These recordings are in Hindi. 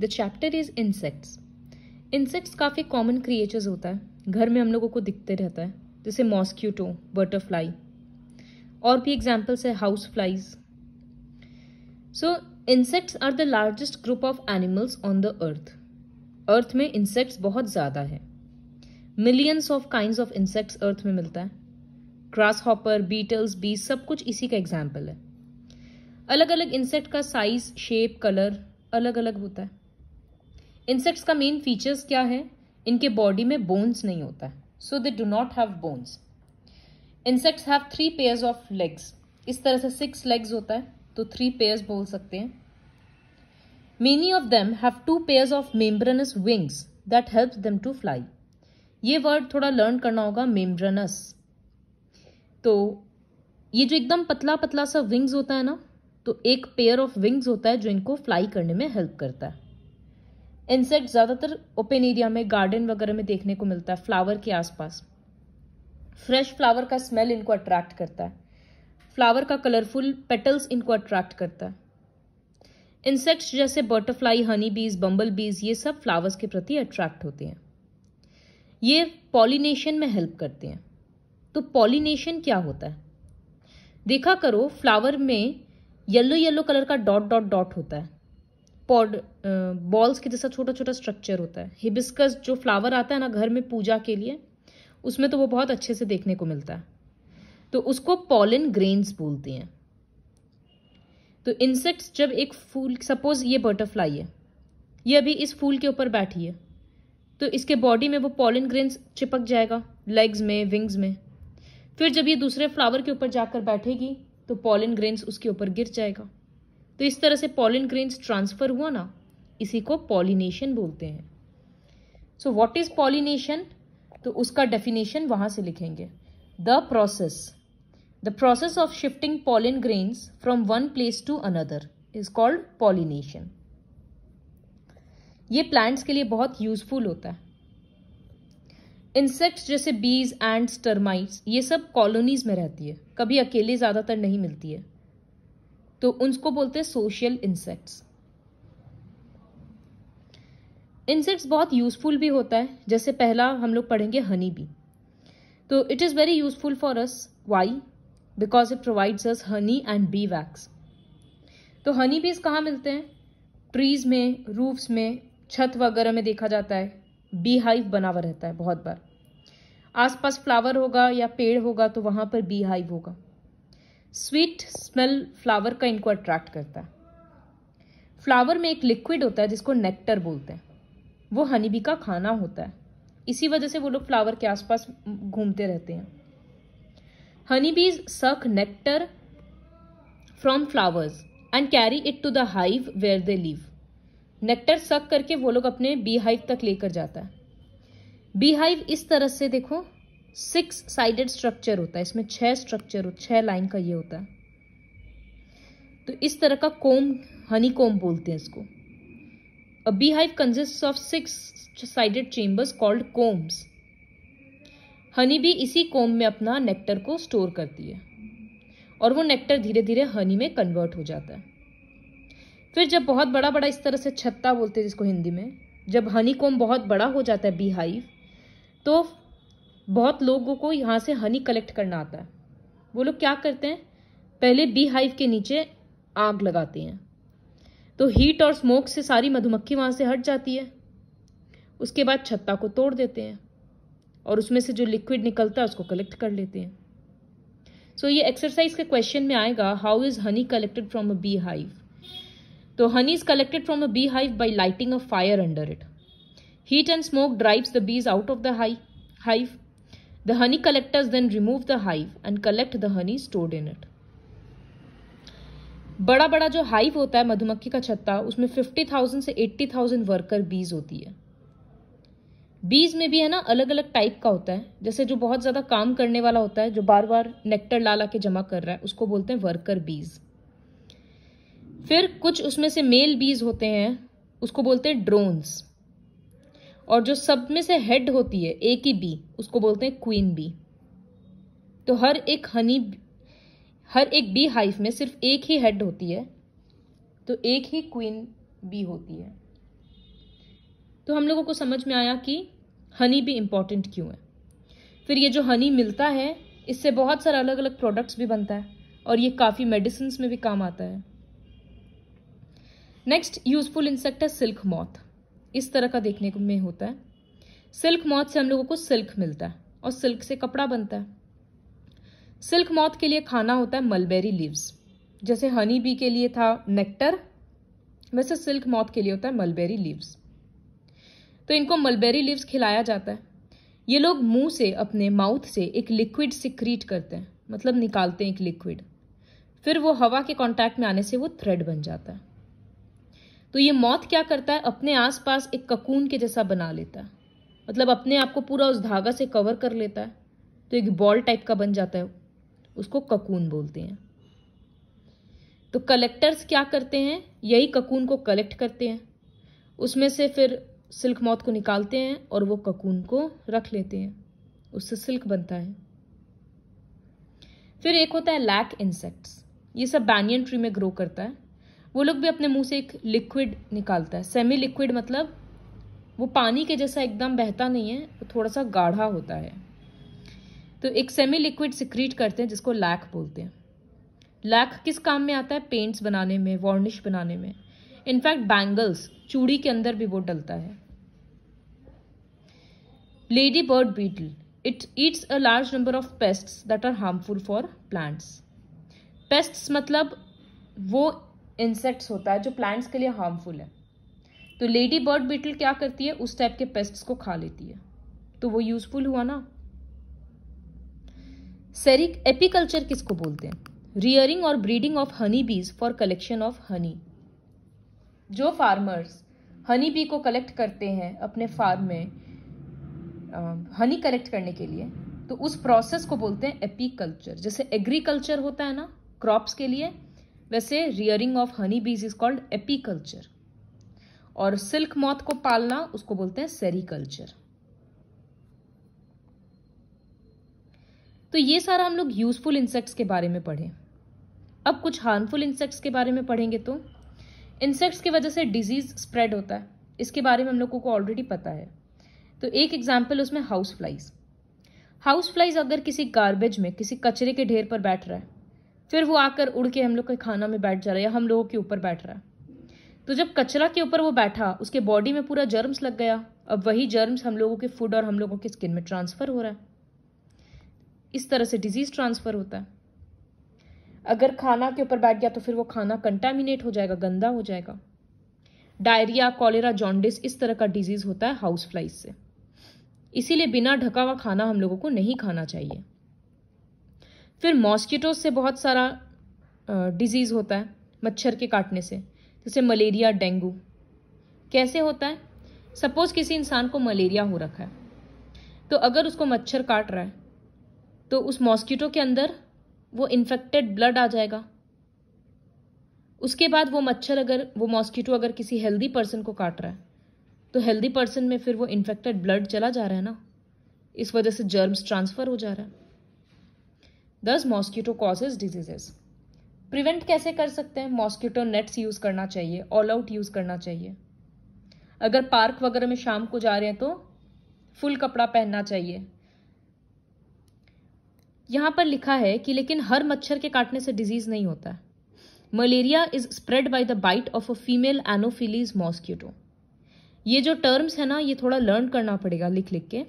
The chapter is insects insects काफ़ी कॉमन क्रिएचर्स होता है घर में हम लोगों को दिखते रहता है जैसे मॉस्क्यूटो बटरफ्लाई और भी एग्जाम्पल्स है house flies so insects are the largest group of animals on the earth earth में इंसेक्ट्स बहुत ज़्यादा है millions of kind of insects earth में मिलता है ग्रास हॉपर बीटल्स बी सब कुछ इसी का एग्जाम्पल है अलग अलग इंसेक्ट का साइज शेप कलर अलग अलग होता है इंसेक्ट्स का मेन फीचर्स क्या है इनके बॉडी में बोन्स नहीं होता है so they do not have bones insects have three pairs of legs इस तरह से सिक्स लेग्स होता है तो थ्री पेयर्स बोल सकते हैं many of them have two pairs of membranous wings that help them to fly ये वर्ड थोड़ा लर्न करना होगा मेम्ब्रनस तो ये जो एकदम पतला पतला सा विंग्स होता है ना तो एक पेयर ऑफ विंग्स होता है जो इनको फ्लाई करने में हेल्प करता है इंसेक्ट ज़्यादातर ओपन एरिया में गार्डन वगैरह में देखने को मिलता है फ्लावर के आसपास फ्रेश फ्लावर का स्मेल इनको अट्रैक्ट करता है फ्लावर का कलरफुल पेटल्स इनको अट्रैक्ट करता है इंसेक्ट्स जैसे बटरफ्लाई हनी बीज बम्बल बीज ये सब फ्लावर्स के प्रति अट्रैक्ट होते हैं ये पॉलिनेशन में हेल्प करते हैं तो पॉलिनेशन क्या होता है देखा करो फ्लावर में येलो येलो कलर का डॉट डॉट डॉट होता है पॉड बॉल्स के जैसा छोटा छोटा स्ट्रक्चर होता है हिबिस्कस जो फ्लावर आता है ना घर में पूजा के लिए उसमें तो वो बहुत अच्छे से देखने को मिलता है तो उसको पॉलिन ग्रेन्स बोलते हैं तो इंसेक्ट्स जब एक फूल सपोज ये बटरफ्लाई है ये अभी इस फूल के ऊपर बैठी है तो इसके बॉडी में वो पॉलिन ग्रेन्स चिपक जाएगा लेग्स में विंग्स में फिर जब ये दूसरे फ्लावर के ऊपर जाकर बैठेगी तो पॉलिन ग्रेन्स उसके ऊपर गिर जाएगा तो इस तरह से पॉलिन ग्रेन्स ट्रांसफ़र हुआ ना इसी को पॉलिनेशन बोलते हैं सो व्हाट इज़ पॉलिनेशन तो उसका डेफिनेशन वहां से लिखेंगे the process the process of shifting pollen grains from one place to another is called pollination ये प्लांट्स के लिए बहुत यूजफुल होता है इंसेक्ट्स जैसे बीज एंड्स टर्माइट्स ये सब कॉलोनीज में रहती है कभी अकेले ज़्यादातर नहीं मिलती है तो उनको बोलते हैं सोशल इंसेक्ट्स इंसेक्ट्स बहुत यूज़फुल भी होता है जैसे पहला हम लोग पढ़ेंगे हनी बी तो it is very useful for us why because it provides us honey and bee wax तो हनी बीज कहाँ मिलते हैं ट्रीज़ में रूफ्स में छत वगैरह में देखा जाता है बी हाइव बना हुआ रहता है बहुत बार आसपास फ्लावर होगा या पेड़ होगा तो वहाँ पर बी हाइव होगा स्वीट स्मेल फ्लावर का इनको अट्रैक्ट करता है फ्लावर में एक लिक्विड होता है जिसको नेक्टर बोलते हैं वो हनीबी का खाना होता है इसी वजह से वो लोग फ्लावर के आसपास घूमते रहते हैं honeybees suck nectar from flowers and carry it to the hive where they live nectar suck करके वो लोग अपने बी हाइव तक लेकर जाता है बी हाइव इस तरह से देखो सिक्स साइडेड स्ट्रक्चर होता है इसमें छह स्ट्रक्चर छह लाइन का ये होता है तो इस तरह का कोम हनी कोम बोलते हैं इसको a bee hive consist of six sided chambers called combs honey भी इसी कोम में अपना नेक्टर को स्टोर करती है और वो नेक्टर धीरे धीरे हनी में कन्वर्ट हो जाता है फिर जब बहुत बड़ा बड़ा इस तरह से छत्ता बोलते हैं जिसको हिंदी में जब हनी कोम बहुत बड़ा हो जाता है बी हाइव तो बहुत लोगों को यहाँ से हनी कलेक्ट करना आता है वो लोग क्या करते हैं पहले बी हाइव के नीचे आग लगाते हैं तो हीट और स्मोक से सारी मधुमक्खी वहाँ से हट जाती है उसके बाद छत्ता को तोड़ देते हैं और उसमें से जो लिक्विड निकलता है उसको कलेक्ट कर लेते हैं सो so, ये एक्सरसाइज के क्वेश्चन में आएगा how is honey collected from a bee hive तो honey is collected from a bee hive by lighting a fire under it heat and smoke drives the bees out of the high hive The honey collectors then remove the hive and collect the honey stored in it. बड़ा बड़ा जो हाइव होता है मधुमक्खी का छत्ता उसमें फिफ्टी थाउजेंड से एट्टी थाउजेंड वर्कर बीज होती है बीज में भी है ना अलग अलग टाइप का होता है जैसे जो बहुत ज़्यादा काम करने वाला होता है जो बार बार नेक्टर ला ला के जमा कर रहा है उसको बोलते हैं वर्कर बीज फिर कुछ उसमें से मेल बीज होते हैं उसको बोलते हैं ड्रोन्स और जो सब में से हेड होती है एक ही बी उसको बोलते हैं क्वीन बी तो हर एक हनी हर एक बी हाइफ में सिर्फ एक ही हेड होती है तो एक ही क्वीन बी होती है तो हम लोगों को समझ में आया कि हनी भी इम्पॉर्टेंट क्यों है फिर ये जो हनी मिलता है इससे बहुत सारा अलग अलग प्रोडक्ट्स भी बनता है और ये काफ़ी मेडिसिन में भी काम आता है नेक्स्ट यूजफुल इंसेक्ट है सिल्क मॉथ इस तरह का देखने को में होता है सिल्क मौत से हम लोगों को सिल्क मिलता है और सिल्क से कपड़ा बनता है सिल्क मौत के लिए खाना होता है मलबेरी लीव्स जैसे हनी बी के लिए था नेक्टर वैसे सिल्क मौत के लिए होता है मलबेरी लीव्स तो इनको मलबेरी लीव्स खिलाया जाता है ये लोग मुंह से अपने माउथ से एक लिक्विड सिक्रीट करते हैं मतलब निकालते हैं एक लिक्विड फिर वो हवा के कांटेक्ट में आने से वो थ्रेड बन जाता है तो ये मौत क्या करता है अपने आसपास एक ककून के जैसा बना लेता है मतलब अपने आप को पूरा उस धागा से कवर कर लेता है तो एक बॉल टाइप का बन जाता है उसको ककून बोलते हैं तो कलेक्टर्स क्या करते हैं यही ककून को कलेक्ट करते हैं उसमें से फिर सिल्क मौत को निकालते हैं और वो ककून को रख लेते हैं उससे सिल्क बनता है फिर एक होता है लैक इंसेक्ट्स ये सब बैनियन ट्री में ग्रो करता है वो लोग भी अपने मुंह से एक लिक्विड निकालता है सेमी लिक्विड मतलब वो पानी के जैसा एकदम बहता नहीं है वो थोड़ा सा गाढ़ा होता है तो एक सेमी लिक्विड सिक्रीट करते हैं जिसको लैक बोलते हैं लैक किस काम में आता है पेंट्स बनाने में वार्निश बनाने में इनफैक्ट बैंगल्स चूड़ी के अंदर भी वो डलता है lady bird beetle it eats a large number of pest that are harmful for plants pests मतलब वो इंसेक्ट्स होता है जो प्लांट्स के लिए हार्मफुल है तो लेडी बर्ड बीटल क्या करती है उस टाइप के पेस्ट्स को खा लेती है तो वो यूजफुल हुआ ना सेरिक एपिकल्चर किसको बोलते हैं रियरिंग और ब्रीडिंग ऑफ हनी बीज फॉर कलेक्शन ऑफ हनी जो फार्मर्स हनी बी को कलेक्ट करते हैं अपने फार्म में हनी कलेक्ट करने के लिए तो उस प्रोसेस को बोलते हैं एपीकल्चर जैसे एग्रीकल्चर होता है ना क्रॉप्स के लिए वैसे rearing of honey bees is called apiculture और सिल्क मॉथ को पालना उसको बोलते हैं सेरिकल्चर तो ये सारा हम लोग यूजफुल इंसेक्ट्स के बारे में पढ़े अब कुछ हार्मफुल इंसेक्ट्स के बारे में पढ़ेंगे तो इंसेक्ट्स की वजह से डिजीज स्प्रेड होता है इसके बारे में हम लोगों को ऑलरेडी पता है तो एक एग्जाम्पल उसमें हाउस फ्लाइज हाउस फ्लाइज अगर किसी गार्बेज में किसी कचरे के ढेर पर बैठ रहा है फिर वो आकर उड़ के हम लोग के खाना में बैठ जा रहा है या हम लोगों के ऊपर बैठ रहा है तो जब कचरा के ऊपर वो बैठा उसके बॉडी में पूरा जर्म्स लग गया अब वही जर्म्स हम लोगों के फूड और हम लोगों के स्किन में ट्रांसफ़र हो रहा है इस तरह से डिजीज़ ट्रांसफ़र होता है अगर खाना के ऊपर बैठ गया तो फिर वो खाना कंटामिनेट हो जाएगा गंदा हो जाएगा डायरिया कॉलेरा जॉन्डिस इस तरह का डिजीज़ होता है हाउस फ्लाइज से इसीलिए बिना ढका हुआ खाना हम लोगों को नहीं खाना चाहिए फिर मॉस्किटो से बहुत सारा डिजीज़ होता है मच्छर के काटने से जैसे मलेरिया डेंगू कैसे होता है सपोज़ किसी इंसान को मलेरिया हो रखा है तो अगर उसको मच्छर काट रहा है तो उस मॉस्किटो के अंदर वो इन्फेक्टेड ब्लड आ जाएगा उसके बाद वो मच्छर अगर वो मॉस्किटो अगर किसी हेल्दी पर्सन को काट रहा है तो हेल्दी पर्सन में फिर वो इन्फेक्टेड ब्लड चला जा रहा है ना इस वजह से जर्म्स ट्रांसफ़र हो जा रहा है दस मॉस्किटो कॉजेज डिजीजेस प्रिवेंट कैसे कर सकते हैं मॉस्किटो नेट्स यूज़ करना चाहिए ऑल आउट यूज़ करना चाहिए अगर पार्क वगैरह में शाम को जा रहे हैं तो फुल कपड़ा पहनना चाहिए यहाँ पर लिखा है कि लेकिन हर मच्छर के काटने से डिजीज नहीं होता है malaria is spread by the bite of a female anopheles mosquito ये जो टर्म्स है ना ये थोड़ा लर्न करना पड़ेगा लिख लिख के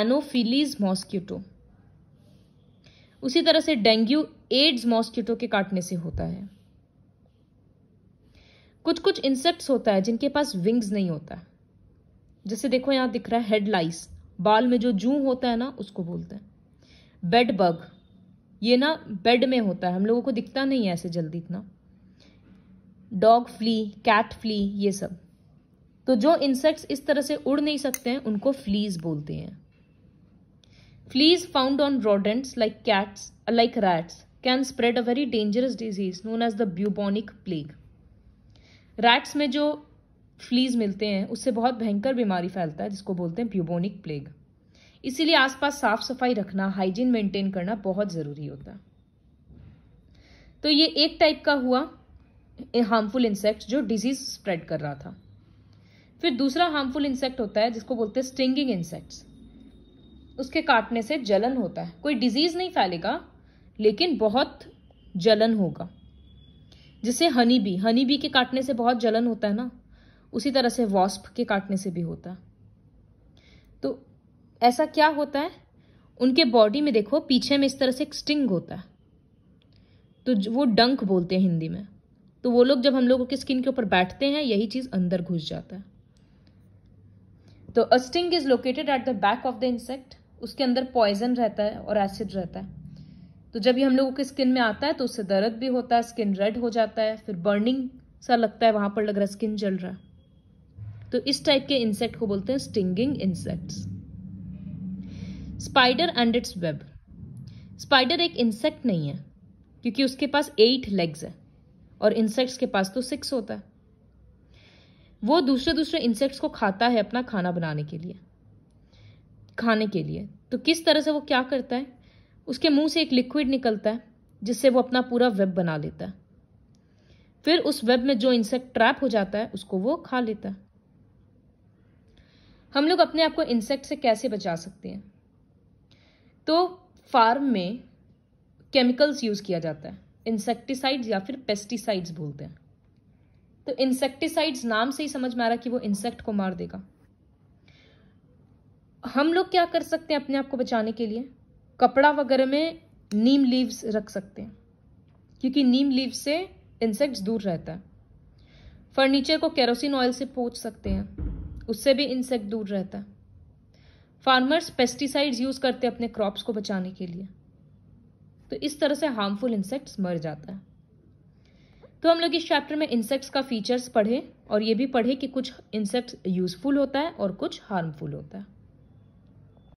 एनोफिलीज मॉस्क्यूटो उसी तरह से डेंगू एड्स मॉस्किटो के काटने से होता है कुछ कुछ इंसेक्ट्स होता है जिनके पास विंग्स नहीं होता जैसे देखो यहाँ दिख रहा है हेड लाइस बाल में जो जू होता है ना उसको बोलते हैं बेड बग ये ना बेड में होता है हम लोगों को दिखता नहीं है ऐसे जल्दी इतना डॉग फ्ली कैट फ्ली ये सब तो जो इंसेक्ट्स इस तरह से उड़ नहीं सकते हैं उनको फ्लीज बोलते हैं Fleas found on rodents like cats, like rats, can spread a very dangerous disease known as the bubonic plague. Rats में जो फ्लीज मिलते हैं उससे बहुत भयंकर बीमारी फैलता है जिसको बोलते हैं bubonic प्लेग इसीलिए आसपास साफ सफाई रखना हाइजीन मेंटेन करना बहुत ज़रूरी होता है तो ये एक टाइप का हुआ हार्मफुल इंसेक्ट जो डिजीज स्प्रेड कर रहा था फिर दूसरा हार्मफुल इंसेक्ट होता है जिसको बोलते हैं स्टिंगिंग इंसेक्ट्स उसके काटने से जलन होता है कोई डिजीज़ नहीं फैलेगा लेकिन बहुत जलन होगा जैसे हनी बी हनी बी के काटने से बहुत जलन होता है ना उसी तरह से वॉस्प के काटने से भी होता है तो ऐसा क्या होता है उनके बॉडी में देखो पीछे में इस तरह से एक स्टिंग होता है तो वो डंक बोलते हैं हिंदी में तो वो लोग जब हम लोगों की स्किन के ऊपर बैठते हैं यही चीज़ अंदर घुस जाता है तो a sting is located at the back of the insect उसके अंदर पॉइजन रहता है और एसिड रहता है तो जब ये हम लोगों के स्किन में आता है तो उससे दर्द भी होता है स्किन रेड हो जाता है फिर बर्निंग सा लगता है वहां पर लग रहा है स्किन जल रहा है तो इस टाइप के इंसेक्ट को बोलते हैं stinging insects spider and its web spider एक इंसेक्ट नहीं है क्योंकि उसके पास एट लेग्स है और इंसेक्ट्स के पास तो सिक्स होता है वो दूसरे दूसरे इंसेक्ट्स को खाता है अपना खाना बनाने के लिए खाने के लिए तो किस तरह से वो क्या करता है उसके मुंह से एक लिक्विड निकलता है जिससे वो अपना पूरा वेब बना लेता है फिर उस वेब में जो इंसेक्ट ट्रैप हो जाता है उसको वो खा लेता है हम लोग अपने आप को इंसेक्ट से कैसे बचा सकते हैं तो फार्म में केमिकल्स यूज़ किया जाता है इंसेक्टिसाइड्स या फिर पेस्टिसाइड्स बोलते हैं तो इंसेक्टिसाइड्स नाम से ही समझ में आ रहा कि वो इंसेक्ट को मार देगा हम लोग क्या कर सकते हैं अपने आप को बचाने के लिए कपड़ा वगैरह में नीम लीव्स रख सकते हैं क्योंकि नीम लीव्स से इंसेक्ट्स दूर रहता है फर्नीचर को केरोसिन ऑयल से पोच सकते हैं उससे भी इंसेक्ट दूर रहता है फार्मर्स पेस्टिसाइड्स यूज़ करते हैं अपने क्रॉप्स को बचाने के लिए तो इस तरह से हार्मफुल इंसेक्ट्स मर जाता है तो हम लोग इस चैप्टर में इंसेक्ट्स का फीचर्स पढ़े और ये भी पढ़े कि कुछ इंसेक्ट्स यूज़फुल होता है और कुछ हार्मफुल होता है